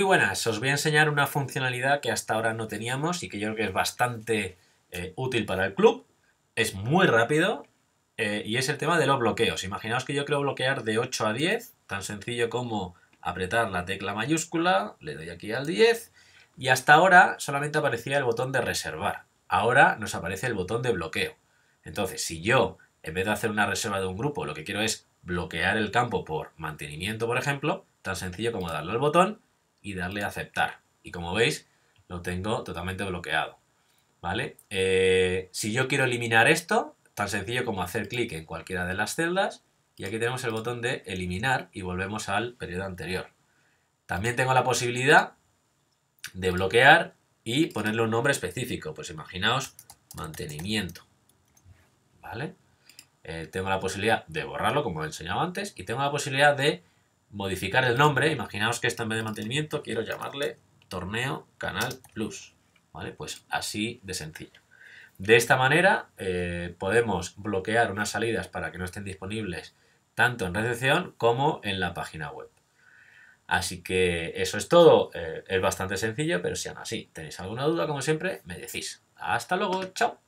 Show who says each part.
Speaker 1: Muy buenas, os voy a enseñar una funcionalidad que hasta ahora no teníamos y que yo creo que es bastante eh, útil para el club. Es muy rápido eh, y es el tema de los bloqueos. Imaginaos que yo quiero bloquear de 8 a 10, tan sencillo como apretar la tecla mayúscula, le doy aquí al 10 y hasta ahora solamente aparecía el botón de reservar. Ahora nos aparece el botón de bloqueo. Entonces, si yo, en vez de hacer una reserva de un grupo, lo que quiero es bloquear el campo por mantenimiento, por ejemplo, tan sencillo como darle al botón y darle a aceptar. Y como veis, lo tengo totalmente bloqueado. ¿Vale? Eh, si yo quiero eliminar esto, tan sencillo como hacer clic en cualquiera de las celdas y aquí tenemos el botón de eliminar y volvemos al periodo anterior. También tengo la posibilidad de bloquear y ponerle un nombre específico. Pues imaginaos mantenimiento. ¿Vale? Eh, tengo la posibilidad de borrarlo, como he enseñado antes, y tengo la posibilidad de modificar el nombre. Imaginaos que esto en vez de mantenimiento quiero llamarle Torneo Canal Plus. ¿Vale? Pues así de sencillo. De esta manera eh, podemos bloquear unas salidas para que no estén disponibles tanto en recepción como en la página web. Así que eso es todo. Eh, es bastante sencillo, pero si aún así tenéis alguna duda, como siempre, me decís. Hasta luego, chao.